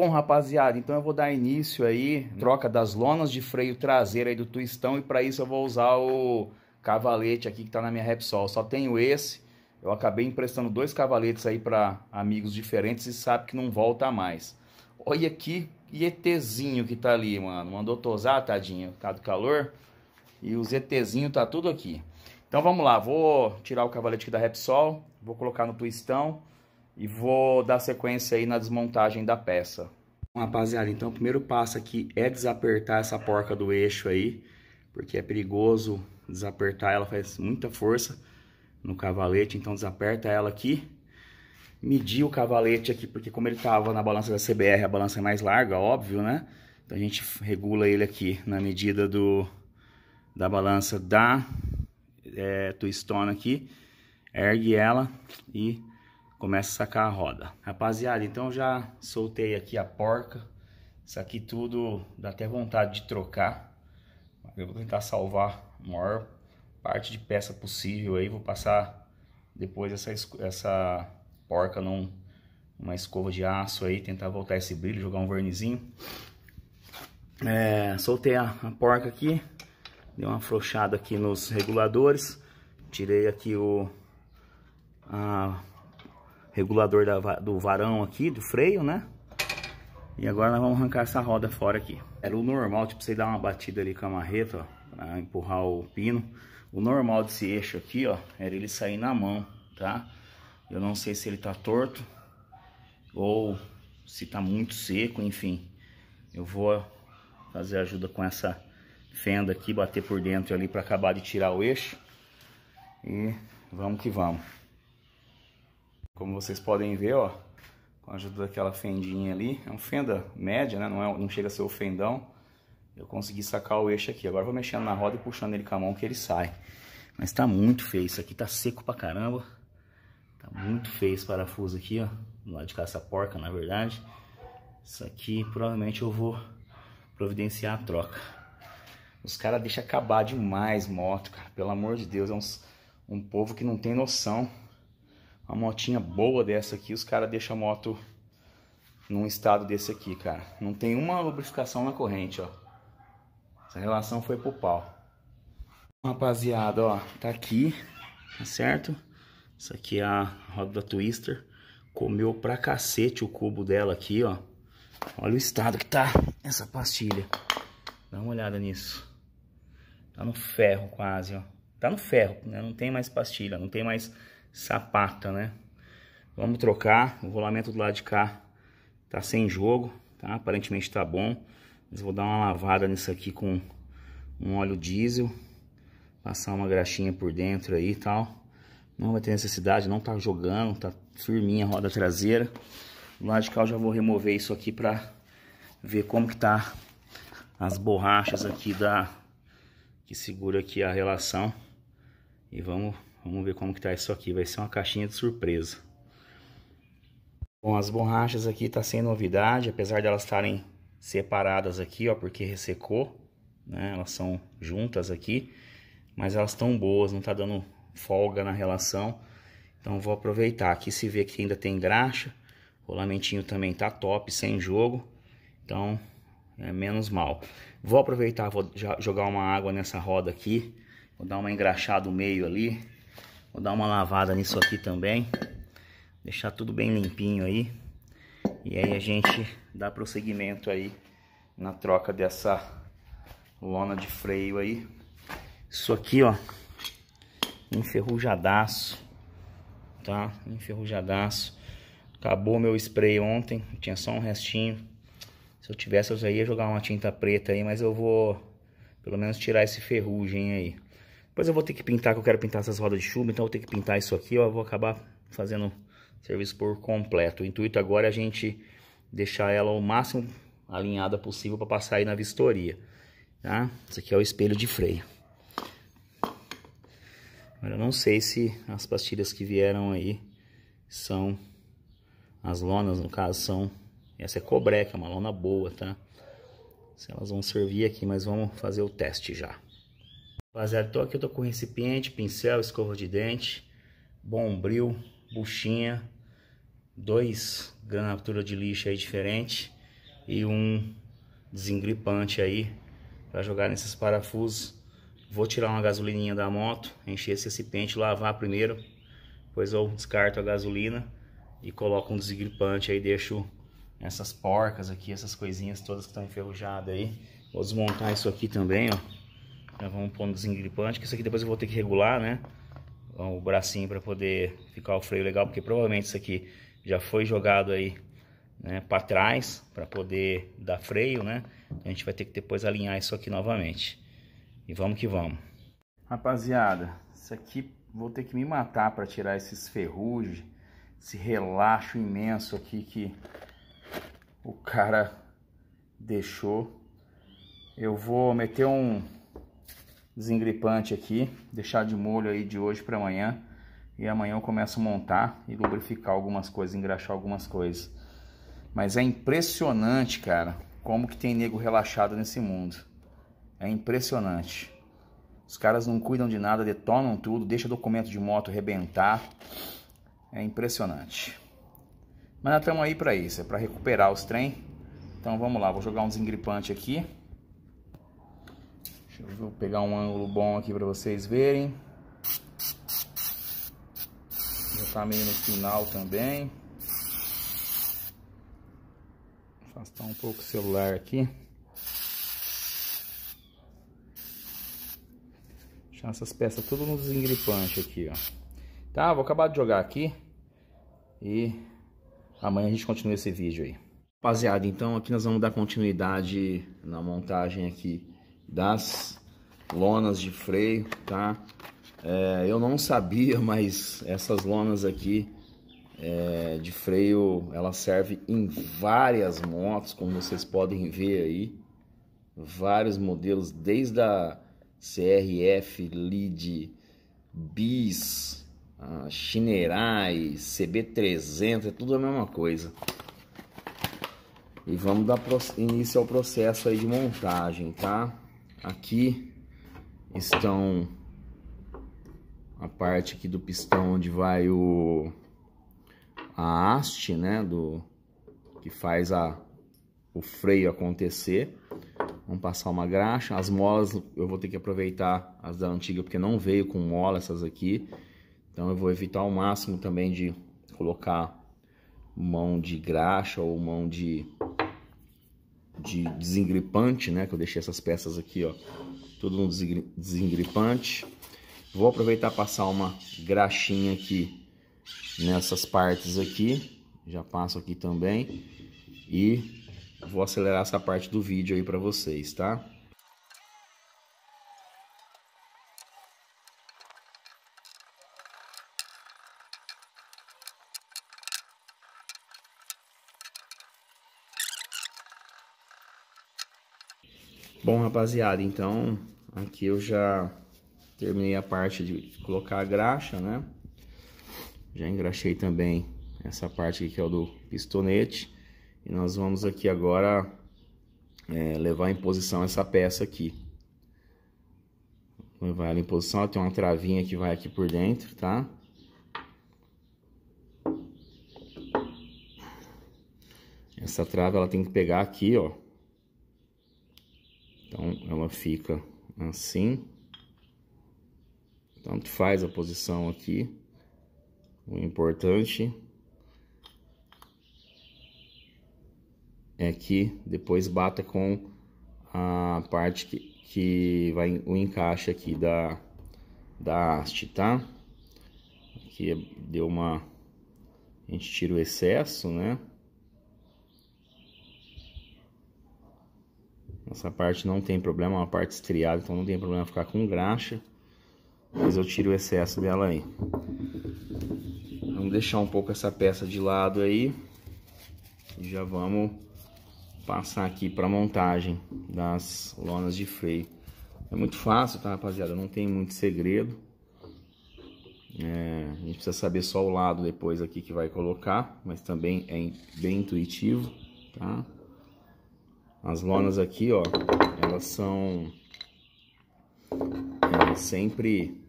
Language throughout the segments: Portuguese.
Bom, rapaziada, então eu vou dar início aí, troca das lonas de freio traseira aí do Twistão e para isso eu vou usar o cavalete aqui que tá na minha Repsol. Só tenho esse. Eu acabei emprestando dois cavaletes aí para amigos diferentes e sabe que não volta mais. Olha aqui, ETzinho que tá ali, mano. Mandou tosar, tadinho, tá do calor. E os ETzinho tá tudo aqui. Então vamos lá, vou tirar o cavalete aqui da Repsol, vou colocar no Twistão e vou dar sequência aí na desmontagem da peça. Bom, rapaziada, então o primeiro passo aqui é desapertar essa porca do eixo aí, porque é perigoso desapertar ela, faz muita força no cavalete, então desaperta ela aqui. Medir o cavalete aqui, porque como ele estava na balança da CBR, a balança é mais larga, óbvio, né? Então a gente regula ele aqui na medida do, da balança da é, aqui, ergue ela e começa a sacar a roda. Rapaziada, então já soltei aqui a porca. Isso aqui tudo dá até vontade de trocar. Eu vou tentar salvar a maior parte de peça possível aí. Vou passar depois essa, essa porca num, numa escova de aço aí. Tentar voltar esse brilho, jogar um vernizinho. É, soltei a, a porca aqui. Dei uma afrouxada aqui nos reguladores. Tirei aqui o... A, regulador da, do varão aqui, do freio, né? E agora nós vamos arrancar essa roda fora aqui. Era o normal, tipo, você dar uma batida ali com a marreta, ó, pra empurrar o pino. O normal desse eixo aqui, ó, era ele sair na mão, tá? Eu não sei se ele tá torto ou se tá muito seco, enfim. Eu vou fazer ajuda com essa fenda aqui, bater por dentro ali para acabar de tirar o eixo. E vamos que vamos. Como vocês podem ver, ó, com a ajuda daquela fendinha ali, é um fenda média, né? Não, é, não chega a ser o fendão. Eu consegui sacar o eixo aqui. Agora vou mexendo na roda e puxando ele com a mão que ele sai. Mas tá muito feio. Isso aqui tá seco pra caramba. Tá muito feio esse parafuso aqui, ó. Do lado de cá essa porca, na verdade. Isso aqui provavelmente eu vou providenciar a troca. Os caras deixam acabar demais moto, cara. Pelo amor de Deus, é uns, um povo que não tem noção. Uma motinha boa dessa aqui, os caras deixam a moto num estado desse aqui, cara. Não tem uma lubrificação na corrente, ó. Essa relação foi pro pau. Rapaziada, ó, tá aqui, tá certo? Isso aqui é a roda da Twister. Comeu pra cacete o cubo dela aqui, ó. Olha o estado que tá essa pastilha. Dá uma olhada nisso. Tá no ferro quase, ó. Tá no ferro, né? Não tem mais pastilha, não tem mais sapata, né? Vamos trocar, o rolamento do lado de cá tá sem jogo, tá? Aparentemente tá bom, mas vou dar uma lavada nisso aqui com um óleo diesel, passar uma graxinha por dentro aí e tal. Não vai ter necessidade, não tá jogando, tá firminha a roda traseira. Do lado de cá eu já vou remover isso aqui pra ver como que tá as borrachas aqui da que segura aqui a relação e vamos Vamos ver como que tá isso aqui. Vai ser uma caixinha de surpresa. Bom, as borrachas aqui tá sem novidade, apesar delas de estarem separadas aqui, ó, porque ressecou, né? Elas são juntas aqui, mas elas estão boas, não tá dando folga na relação. Então vou aproveitar. Aqui se vê que ainda tem graxa, o lamentinho também tá top, sem jogo. Então é menos mal. Vou aproveitar, vou jogar uma água nessa roda aqui, vou dar uma engraxada no meio ali Vou dar uma lavada nisso aqui também. Deixar tudo bem limpinho aí. E aí a gente dá prosseguimento aí na troca dessa lona de freio aí. Isso aqui, ó, enferrujadaço, tá? Enferrujadaço. Acabou meu spray ontem, tinha só um restinho. Se eu tivesse, eu já ia jogar uma tinta preta aí, mas eu vou pelo menos tirar esse ferrugem aí. Depois eu vou ter que pintar, que eu quero pintar essas rodas de chuva, então eu vou ter que pintar isso aqui, eu vou acabar fazendo serviço por completo. O intuito agora é a gente deixar ela o máximo alinhada possível para passar aí na vistoria, tá? Isso aqui é o espelho de freio. Agora eu não sei se as pastilhas que vieram aí são as lonas, no caso, são essa é cobreca, é uma lona boa, tá? Se elas vão servir aqui, mas vamos fazer o teste já. Rapaziada, tô aqui, eu tô com recipiente, pincel, escova de dente, bombril, buchinha, dois granaturas de lixo aí diferente e um desengripante aí para jogar nesses parafusos. Vou tirar uma gasolininha da moto, encher esse recipiente, lavar primeiro, depois eu descarto a gasolina e coloco um desengripante aí, deixo essas porcas aqui, essas coisinhas todas que estão enferrujadas aí. Vou desmontar isso aqui também, ó. Já né, vamos pondo desengripante, que isso aqui depois eu vou ter que regular, né? Então, o bracinho para poder ficar o freio legal, porque provavelmente isso aqui já foi jogado aí né, para trás para poder dar freio, né? Então, a gente vai ter que depois alinhar isso aqui novamente. E vamos que vamos. Rapaziada, isso aqui vou ter que me matar para tirar esses ferrugem, esse relaxo imenso aqui que o cara deixou. Eu vou meter um desengripante aqui, deixar de molho aí de hoje para amanhã. E amanhã eu começo a montar e lubrificar algumas coisas, engraxar algumas coisas. Mas é impressionante, cara, como que tem nego relaxado nesse mundo. É impressionante. Os caras não cuidam de nada, detonam tudo, deixa documento de moto rebentar. É impressionante. Mas nós estamos aí para isso, é para recuperar os trem. Então vamos lá, vou jogar um desengripante aqui. Deixa eu vou pegar um ângulo bom aqui para vocês verem. Já está meio no final também. Vou afastar um pouco o celular aqui. Deixar essas peças tudo no desengripante aqui, ó. Tá, vou acabar de jogar aqui. E amanhã a gente continua esse vídeo aí. Rapaziada, então aqui nós vamos dar continuidade na montagem aqui das lonas de freio, tá? É, eu não sabia, mas essas lonas aqui é, de freio, ela serve em várias motos, como vocês podem ver aí. Vários modelos, desde a CRF, LID, BIS, a Chinerai, CB300, é tudo a mesma coisa. E vamos dar início ao processo aí de montagem, Tá? Aqui estão a parte aqui do pistão onde vai o a haste, né, do que faz a o freio acontecer. Vamos passar uma graxa. As molas eu vou ter que aproveitar as da antiga porque não veio com mola essas aqui. Então eu vou evitar ao máximo também de colocar mão de graxa ou mão de de desengripante, né? Que eu deixei essas peças aqui, ó, tudo no desengripante. Vou aproveitar passar uma graxinha aqui nessas partes aqui. Já passo aqui também. E vou acelerar essa parte do vídeo aí para vocês, tá? Bom, rapaziada, então aqui eu já terminei a parte de colocar a graxa, né? Já engraxei também essa parte aqui que é o do pistonete. E nós vamos aqui agora é, levar em posição essa peça aqui. Levar ela em posição, tem uma travinha que vai aqui por dentro, tá? Essa trava ela tem que pegar aqui, ó ela fica assim. Tanto faz a posição aqui. O importante é que depois bata com a parte que, que vai o encaixe aqui da, da haste, tá? Aqui é, deu uma... A gente tira o excesso, né? Essa parte não tem problema, é uma parte estriada, então não tem problema ficar com graxa. Mas eu tiro o excesso dela aí. Vamos deixar um pouco essa peça de lado aí. E já vamos passar aqui para montagem das lonas de freio. É muito fácil, tá rapaziada? Não tem muito segredo. É, a gente precisa saber só o lado depois aqui que vai colocar, mas também é bem intuitivo, tá? As lonas aqui, ó, elas são é, sempre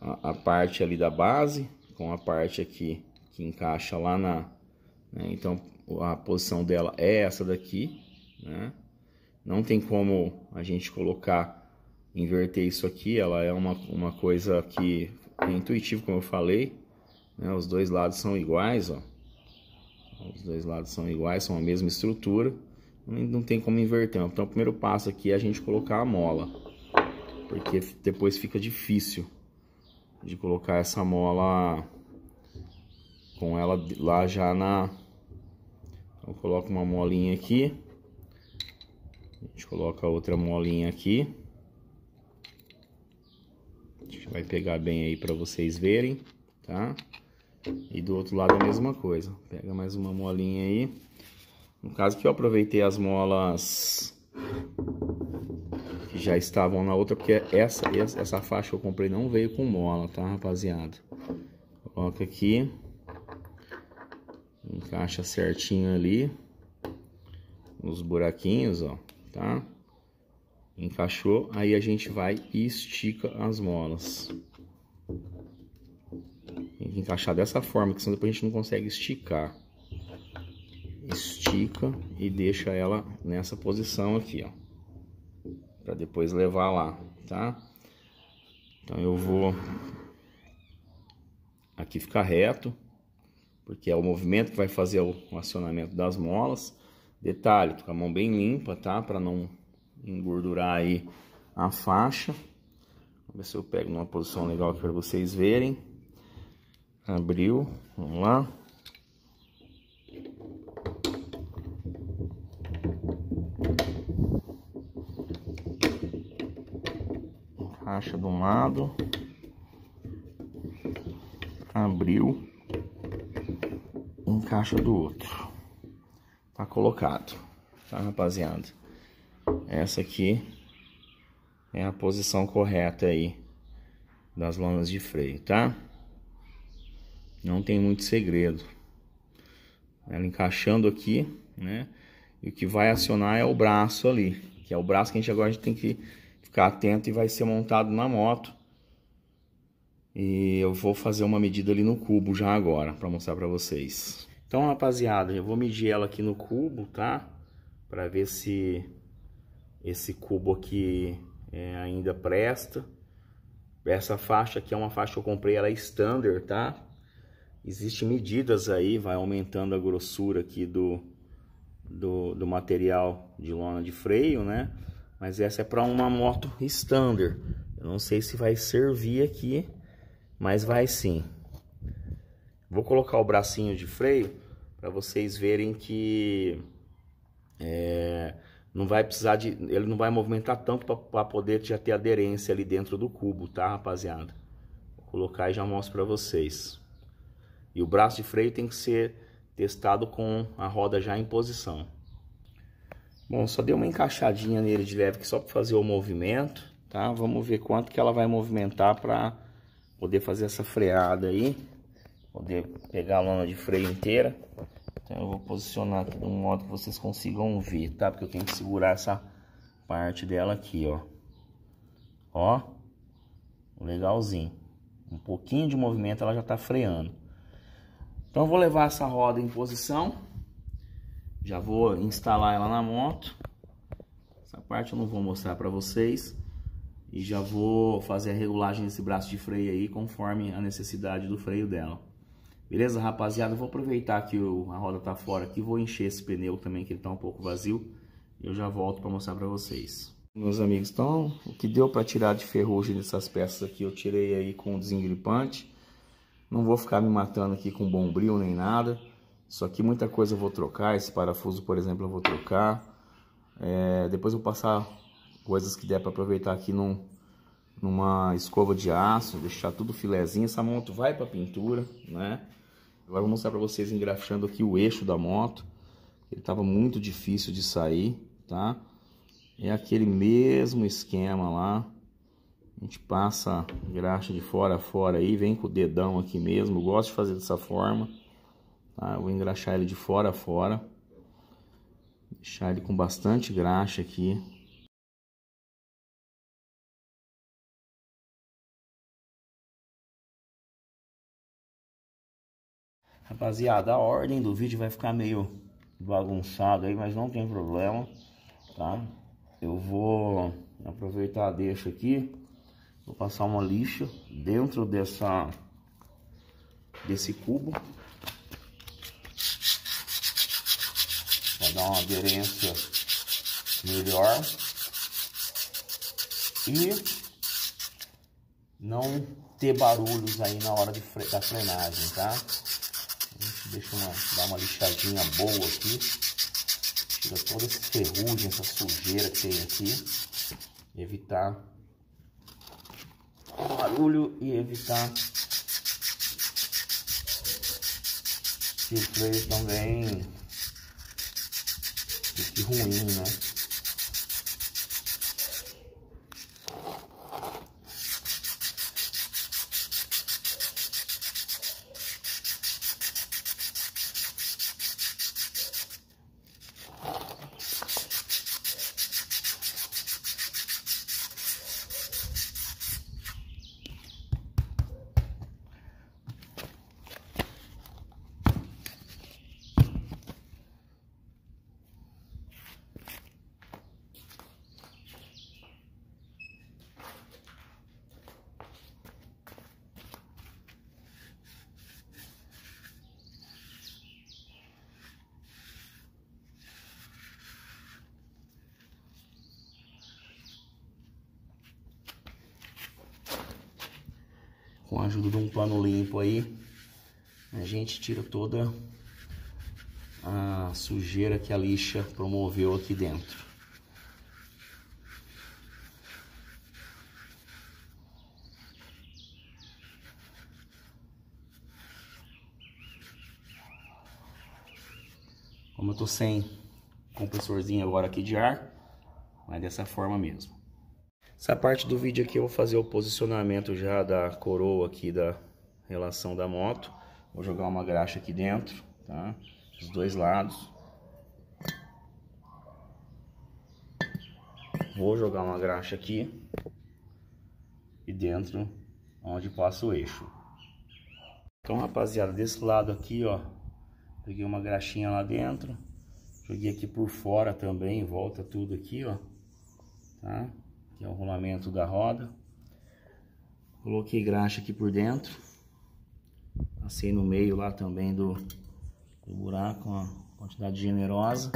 a, a, parte ali da base com a parte aqui que encaixa lá na... Né? Então, a posição dela é essa daqui, né? Não tem como a gente colocar, inverter isso aqui, ela é uma, uma coisa que é intuitivo, como eu falei, né? Os dois lados são iguais, ó. Os dois lados são iguais, são a mesma estrutura. Não tem como inverter. Então o primeiro passo aqui é a gente colocar a mola. Porque depois fica difícil de colocar essa mola com ela lá já na... Então eu coloco uma molinha aqui. A gente coloca outra molinha aqui. Acho que vai pegar bem aí para vocês verem, tá? Tá? E do outro lado a mesma coisa. Pega mais uma molinha aí. No caso que eu aproveitei as molas que já estavam na outra, porque essa, essa, essa faixa que eu comprei não veio com mola, tá, rapaziada? Coloca aqui. Encaixa certinho ali. Nos buraquinhos, ó, tá? Encaixou, aí a gente vai e estica as molas. Tem que encaixar dessa forma, que senão depois a gente não consegue esticar. Estica e deixa ela nessa posição aqui, ó. Pra depois levar lá, tá? Então eu vou... Aqui ficar reto, porque é o movimento que vai fazer o acionamento das molas. Detalhe, com a mão bem limpa, tá? Pra não engordurar aí a faixa. Vou ver se eu pego numa posição legal aqui para vocês verem. Abriu, vamos lá. Racha de um lado. Abriu. Encaixa do outro. Tá colocado, tá rapaziada? Essa aqui é a posição correta aí das lonas de freio, tá? Não tem muito segredo. Ela encaixando aqui, né? E o que vai acionar é o braço ali, que é o braço que a gente agora a gente tem que ficar atento e vai ser montado na moto. E eu vou fazer uma medida ali no cubo já agora, para mostrar para vocês. Então, rapaziada, eu vou medir ela aqui no cubo, tá? Para ver se esse cubo aqui é, ainda presta. Essa faixa aqui é uma faixa que eu comprei, ela é standard, tá? Existem medidas aí, vai aumentando a grossura aqui do, do, do material de lona de freio, né? Mas essa é para uma moto standard. Eu não sei se vai servir aqui, mas vai sim. Vou colocar o bracinho de freio para vocês verem que é, não vai precisar de, ele não vai movimentar tanto para poder já ter aderência ali dentro do cubo, tá, rapaziada? Vou colocar e já mostro para vocês. E o braço de freio tem que ser testado com a roda já em posição. Bom, só dei uma encaixadinha nele de leve aqui só para fazer o movimento, tá? Vamos ver quanto que ela vai movimentar para poder fazer essa freada aí. Poder pegar a lona de freio inteira. Então eu vou posicionar aqui de um modo que vocês consigam ver, tá? Porque eu tenho que segurar essa parte dela aqui, ó. Ó, legalzinho. Um pouquinho de movimento ela já tá freando. Então vou levar essa roda em posição. Já vou instalar ela na moto. Essa parte eu não vou mostrar para vocês. E já vou fazer a regulagem desse braço de freio aí conforme a necessidade do freio dela. Beleza, rapaziada? Vou aproveitar que a roda tá fora aqui, vou encher esse pneu também, que ele tá um pouco vazio. E eu já volto para mostrar para vocês. Meus amigos, então, o que deu para tirar de ferrugem dessas peças aqui, eu tirei aí com o desengripante. Não vou ficar me matando aqui com bombril nem nada. Só que muita coisa eu vou trocar. Esse parafuso, por exemplo, eu vou trocar. É, depois eu vou passar coisas que der para aproveitar aqui num, numa escova de aço. Deixar tudo filezinho. Essa moto vai para pintura, né? Agora vou mostrar para vocês engraxando aqui o eixo da moto. Ele tava muito difícil de sair, tá? É aquele mesmo esquema lá a gente passa graxa de fora a fora aí, vem com o dedão aqui mesmo. Eu gosto de fazer dessa forma. Tá? Eu vou engraxar ele de fora a fora. Deixar ele com bastante graxa aqui. Rapaziada, a ordem do vídeo vai ficar meio bagunçado aí, mas não tem problema, tá? Eu vou aproveitar, deixo aqui Vou passar uma lixa dentro dessa desse cubo para dar uma aderência melhor e não ter barulhos aí na hora de fre da frenagem, tá? Deixa uma, dar uma lixadinha boa aqui. Tira toda essa ferrugem, essa sujeira que tem aqui. Evitar barulho e evitar que o player também fique é ruim, né? ajuda de um pano limpo aí, a gente tira toda a sujeira que a lixa promoveu aqui dentro. Como eu tô sem compressorzinho agora aqui de ar, vai dessa forma mesmo. Essa parte do vídeo aqui eu vou fazer o posicionamento já da coroa aqui da relação da moto. Vou jogar uma graxa aqui dentro, tá? dos dois lados. Vou jogar uma graxa aqui e dentro onde passa o eixo. Então, rapaziada, desse lado aqui, ó, peguei uma graxinha lá dentro, joguei aqui por fora também, volta tudo aqui, ó, tá? Aqui é o rolamento da roda. Coloquei graxa aqui por dentro. Passei no meio lá também do, do buraco, uma quantidade generosa.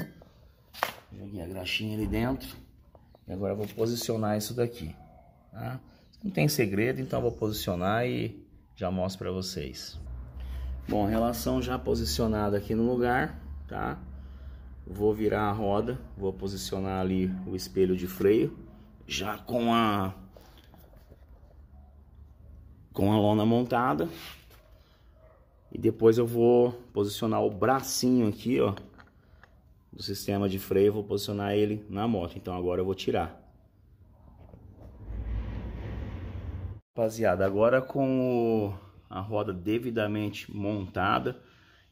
Joguei a graxinha ali dentro. E agora vou posicionar isso daqui. Tá? Não tem segredo, então vou posicionar e já mostro para vocês. Bom, relação já posicionada aqui no lugar, tá? Vou virar a roda, vou posicionar ali o espelho de freio já com a com a lona montada. E depois eu vou posicionar o bracinho aqui, ó, do sistema de freio, vou posicionar ele na moto. Então agora eu vou tirar. Rapaziada, agora com a roda devidamente montada,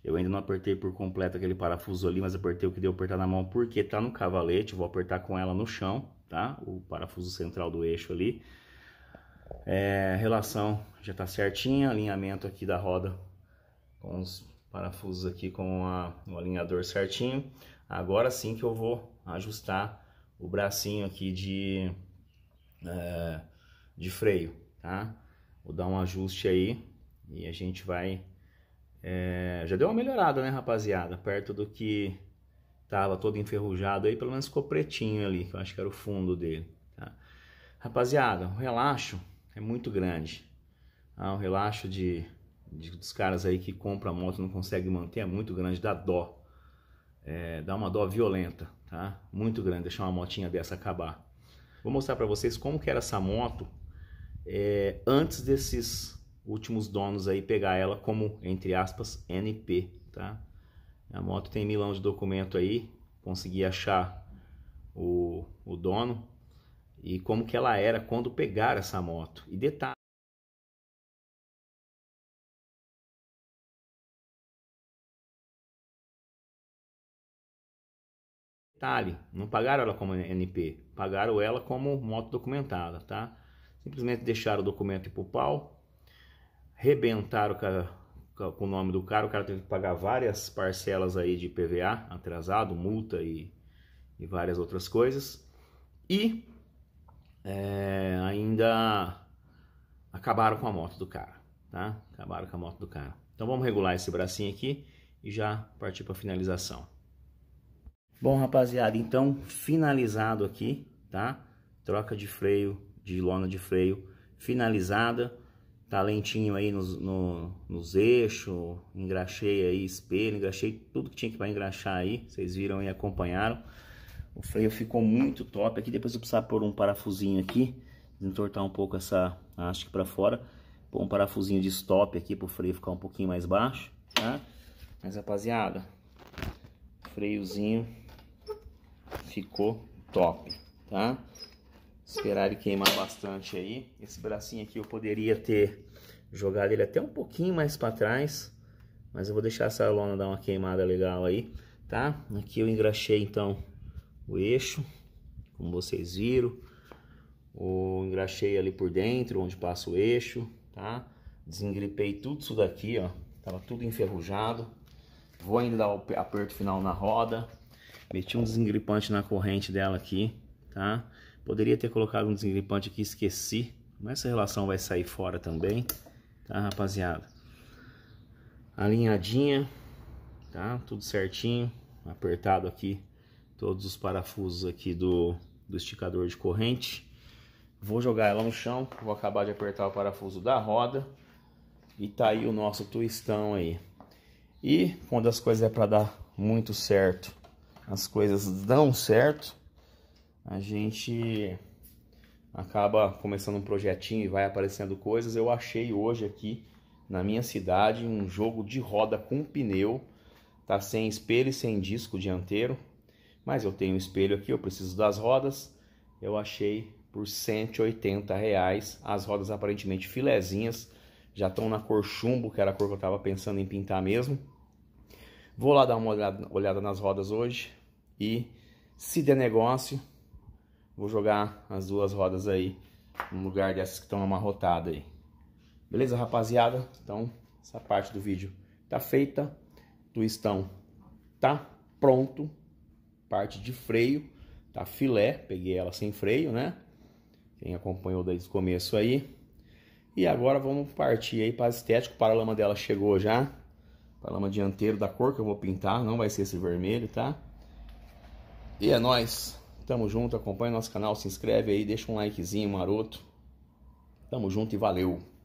eu ainda não apertei por completo aquele parafuso ali, mas apertei o que deu apertar na mão porque tá no cavalete, vou apertar com ela no chão tá? O parafuso central do eixo ali. É, relação já está certinha, alinhamento aqui da roda com os parafusos aqui com a, o alinhador certinho. Agora sim que eu vou ajustar o bracinho aqui de, é, de freio, tá? Vou dar um ajuste aí e a gente vai... É, já deu uma melhorada, né, rapaziada? Perto do que tava todo enferrujado aí, pelo menos ficou pretinho ali, que eu acho que era o fundo dele. Tá? Rapaziada, o relaxo é muito grande. Ah, o relaxo de, de, dos caras aí que compram a moto e não consegue manter é muito grande, dá dó. É, dá uma dó violenta, tá? Muito grande, deixar uma motinha dessa acabar. Vou mostrar para vocês como que era essa moto é, antes desses últimos donos aí pegar ela como, entre aspas, NP, tá? A moto tem milão de documento aí, consegui achar o, o dono e como que ela era quando pegar essa moto. E detalhe, detalhe, não pagaram ela como NP, pagaram ela como moto documentada, tá? Simplesmente deixaram o documento pro pau, rebentaram com a com o nome do cara, o cara teve que pagar várias parcelas aí de PVA atrasado, multa e, e várias outras coisas. E é, ainda acabaram com a moto do cara, tá? Acabaram com a moto do cara. Então vamos regular esse bracinho aqui e já partir para finalização. Bom, rapaziada, então finalizado aqui, tá? Troca de freio, de lona de freio finalizada tá lentinho aí nos, no, nos eixos, engraxei aí espelho, engraxei tudo que tinha que para engraxar aí, vocês viram e acompanharam. O freio ficou muito top aqui, depois eu precisar pôr um parafusinho aqui, entortar um pouco essa haste para fora, pôr um parafusinho de stop aqui para o freio ficar um pouquinho mais baixo, tá? Mas rapaziada, freiozinho ficou top, tá? Esperar ele queimar bastante aí. Esse bracinho aqui eu poderia ter jogado ele até um pouquinho mais para trás. Mas eu vou deixar essa lona dar uma queimada legal aí, tá? Aqui eu engraxei então o eixo, como vocês viram. O engraxei ali por dentro, onde passa o eixo, tá? Desengripei tudo isso daqui, ó. Tava tudo enferrujado. Vou ainda dar o aperto final na roda. Meti um desengripante na corrente dela aqui, tá? Poderia ter colocado um desengripante aqui, esqueci. Mas essa relação vai sair fora também, tá, rapaziada? Alinhadinha, tá? Tudo certinho. Apertado aqui todos os parafusos aqui do, do esticador de corrente. Vou jogar ela no chão, vou acabar de apertar o parafuso da roda. E tá aí o nosso twistão aí. E quando as coisas é para dar muito certo, as coisas dão certo a gente acaba começando um projetinho e vai aparecendo coisas. Eu achei hoje aqui na minha cidade um jogo de roda com pneu, tá sem espelho e sem disco dianteiro, mas eu tenho um espelho aqui, eu preciso das rodas. Eu achei por 180 reais as rodas aparentemente filezinhas, já estão na cor chumbo, que era a cor que eu estava pensando em pintar mesmo. Vou lá dar uma olhada, olhada nas rodas hoje e se der negócio, Vou jogar as duas rodas aí no lugar dessas que estão amarrotadas aí. Beleza, rapaziada? Então, essa parte do vídeo tá feita. Twistão tá pronto. Parte de freio tá filé. Peguei ela sem freio, né? Quem acompanhou desde o começo aí. E agora vamos partir aí para estético. O paralama dela chegou já. Paralama dianteiro da cor que eu vou pintar. Não vai ser esse vermelho, tá? E é nóis! Tamo junto, acompanha nosso canal, se inscreve aí, deixa um likezinho maroto. Tamo junto e valeu!